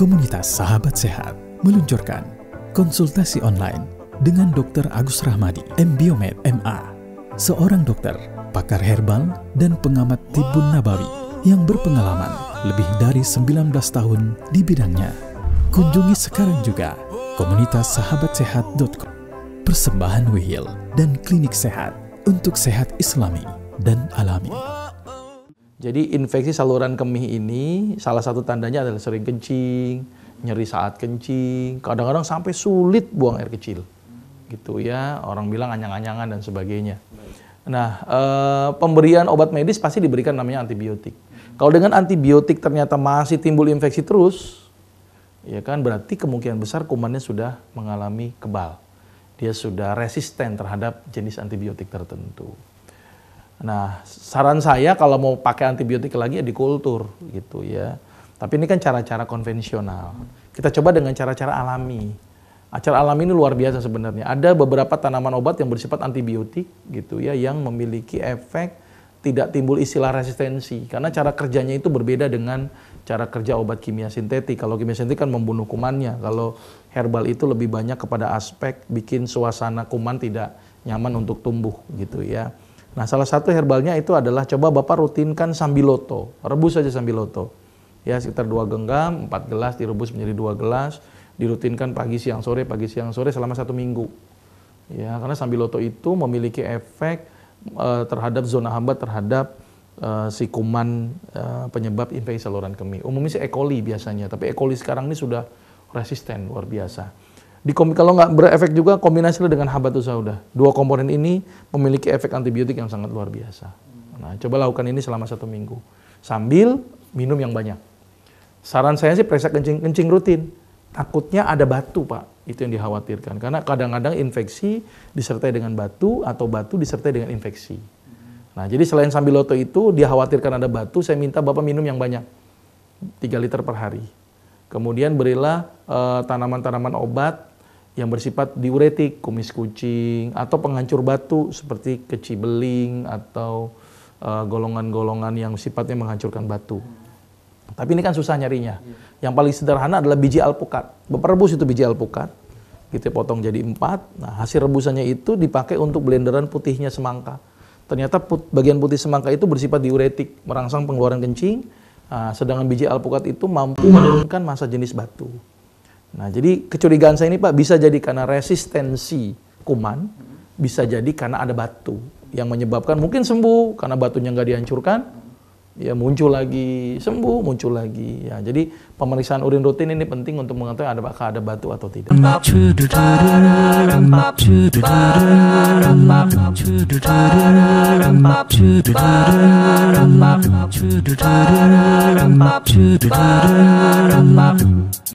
Komunitas Sahabat Sehat meluncurkan konsultasi online dengan Dr. Agus Rahmadi, MBiomed MA, seorang dokter, pakar herbal, dan pengamat tibun nabawi yang berpengalaman lebih dari 19 tahun di bidangnya. Kunjungi sekarang juga komunitas sahabat sehat.com, persembahan wihil dan klinik sehat untuk sehat islami dan alami. Jadi infeksi saluran kemih ini salah satu tandanya adalah sering kencing, nyeri saat kencing, kadang-kadang sampai sulit buang air kecil. Gitu ya, orang bilang anyang-anyangan dan sebagainya. Nah, e, pemberian obat medis pasti diberikan namanya antibiotik. Kalau dengan antibiotik ternyata masih timbul infeksi terus, ya kan berarti kemungkinan besar kumannya sudah mengalami kebal. Dia sudah resisten terhadap jenis antibiotik tertentu. Nah, saran saya kalau mau pakai antibiotik lagi ya di kultur gitu ya. Tapi ini kan cara-cara konvensional. Kita coba dengan cara-cara alami. Acara alami ini luar biasa sebenarnya. Ada beberapa tanaman obat yang bersifat antibiotik gitu ya yang memiliki efek tidak timbul istilah resistensi karena cara kerjanya itu berbeda dengan cara kerja obat kimia sintetik. Kalau kimia sintetik kan membunuh kumannya. Kalau herbal itu lebih banyak kepada aspek bikin suasana kuman tidak nyaman untuk tumbuh gitu ya. Nah, salah satu herbalnya itu adalah coba Bapak rutinkan sambiloto. Rebus saja sambiloto. Ya, sekitar dua genggam, empat gelas direbus menjadi dua gelas, dirutinkan pagi siang sore, pagi siang sore selama satu minggu. Ya, karena sambiloto itu memiliki efek e, terhadap zona hambat terhadap e, si kuman e, penyebab infeksi saluran kemih. Umumnya sih E. coli biasanya, tapi E. coli sekarang ini sudah resisten luar biasa. Di, kalau nggak berefek juga kombinasi dengan habatus sauda. Dua komponen ini memiliki efek antibiotik yang sangat luar biasa. Nah, coba lakukan ini selama satu minggu sambil minum yang banyak. Saran saya sih periksa kencing-kencing rutin. Takutnya ada batu pak, itu yang dikhawatirkan. Karena kadang-kadang infeksi disertai dengan batu atau batu disertai dengan infeksi. Nah, jadi selain sambil sambiloto itu dia khawatirkan ada batu, saya minta Bapak minum yang banyak. 3 liter per hari. Kemudian berilah eh, tanaman-tanaman uh, obat yang bersifat diuretik, kumis kucing, atau penghancur batu seperti kecibeling atau eh, golongan-golongan uh, yang sifatnya menghancurkan batu. Tapi ini kan susah nyarinya. Iya. Yang paling sederhana adalah biji alpukat. Bapak rebus itu biji alpukat, gitu ya, potong jadi empat. Nah hasil rebusannya itu dipakai untuk blenderan putihnya semangka. Ternyata put, bagian putih semangka itu bersifat diuretik, merangsang pengeluaran kencing. Nah, sedangkan biji alpukat itu mampu menurunkan massa jenis batu. Nah, jadi kecurigaan saya ini Pak bisa jadi karena resistensi kuman, bisa jadi karena ada batu yang menyebabkan mungkin sembuh karena batunya nggak dihancurkan, ya muncul lagi sembuh, muncul lagi. Ya, jadi pemeriksaan urin rutin ini penting untuk mengetahui ada apakah ada batu atau tidak.